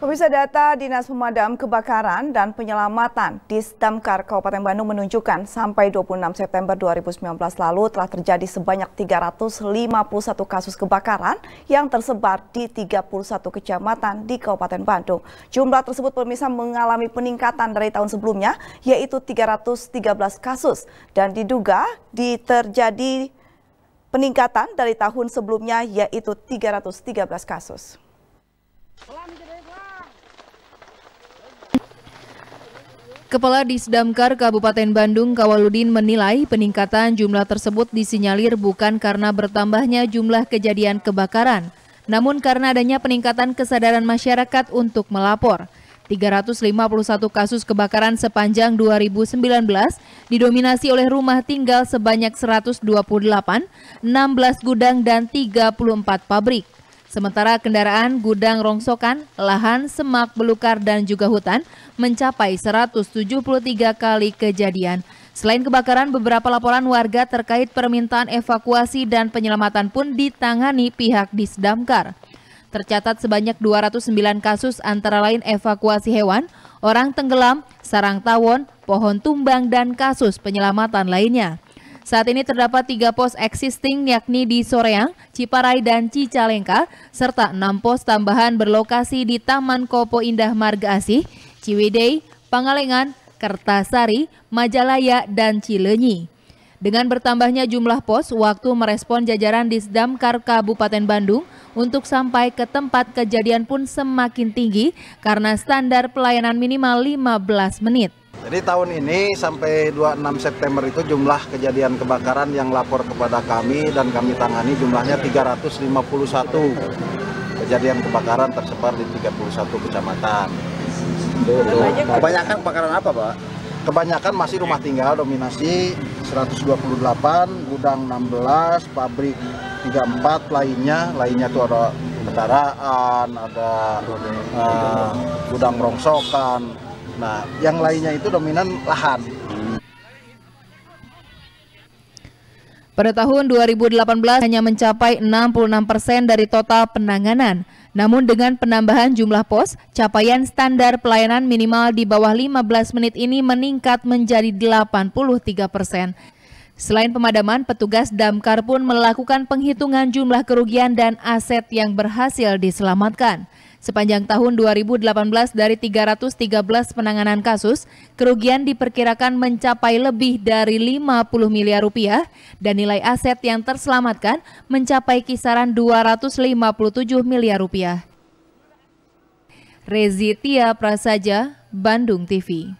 Pemirsa data Dinas Pemadam Kebakaran dan Penyelamatan di Stemkar Kabupaten Bandung menunjukkan sampai 26 September 2019 lalu telah terjadi sebanyak 351 kasus kebakaran yang tersebar di 31 kecamatan di Kabupaten Bandung. Jumlah tersebut pemirsa mengalami peningkatan dari tahun sebelumnya yaitu 313 kasus dan diduga terjadi peningkatan dari tahun sebelumnya yaitu 313 kasus. Kepala Disdamkar Kabupaten Bandung Kawaludin menilai peningkatan jumlah tersebut disinyalir bukan karena bertambahnya jumlah kejadian kebakaran, namun karena adanya peningkatan kesadaran masyarakat untuk melapor. 351 kasus kebakaran sepanjang 2019 didominasi oleh rumah tinggal sebanyak 128, 16 gudang dan 34 pabrik. Sementara kendaraan gudang rongsokan, lahan, semak, belukar, dan juga hutan mencapai 173 kali kejadian. Selain kebakaran, beberapa laporan warga terkait permintaan evakuasi dan penyelamatan pun ditangani pihak Disdamkar. Tercatat sebanyak 209 kasus antara lain evakuasi hewan, orang tenggelam, sarang tawon, pohon tumbang, dan kasus penyelamatan lainnya. Saat ini terdapat tiga pos existing yakni di Soreang, Ciparai, dan Cicalengka, serta enam pos tambahan berlokasi di Taman Kopo Indah Marga Asih, Ciwidei, Pangalengan, Kertasari, Majalaya, dan Cilenyi. Dengan bertambahnya jumlah pos, waktu merespon jajaran di Damkar Kabupaten Bandung untuk sampai ke tempat kejadian pun semakin tinggi karena standar pelayanan minimal 15 menit. Jadi tahun ini sampai 26 September itu jumlah kejadian kebakaran yang lapor kepada kami dan kami tangani jumlahnya 351 kejadian kebakaran tersebar di 31 kecamatan. Kebanyakan kebakaran apa, Pak? Kebanyakan masih rumah tinggal dominasi 128, gudang 16, pabrik 34 lainnya, lainnya itu ada kendaraan, ada uh, gudang rongsokan, Nah, yang lainnya itu dominan lahan. Pada tahun 2018 hanya mencapai 66 persen dari total penanganan. Namun dengan penambahan jumlah pos, capaian standar pelayanan minimal di bawah 15 menit ini meningkat menjadi 83 persen. Selain pemadaman, petugas damkar pun melakukan penghitungan jumlah kerugian dan aset yang berhasil diselamatkan. Sepanjang tahun 2018 dari 313 penanganan kasus, kerugian diperkirakan mencapai lebih dari 50 miliar rupiah dan nilai aset yang terselamatkan mencapai kisaran 257 miliar rupiah. Rezitia Prasaja, Bandung TV